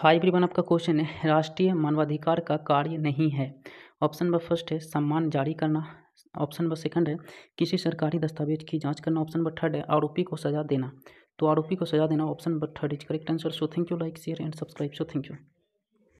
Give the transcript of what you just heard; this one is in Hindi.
हाई एवरीवन आपका क्वेश्चन है राष्ट्रीय मानवाधिकार का कार्य नहीं है ऑप्शन नंबर फर्स्ट है सम्मान जारी करना ऑप्शन नंबर सेकंड है किसी सरकारी दस्तावेज की जांच करना ऑप्शन नंबर थर्ड है आरोपी को सजा देना तो आरोपी को सजा देना option number third is correct answer so thank you like share and subscribe so thank you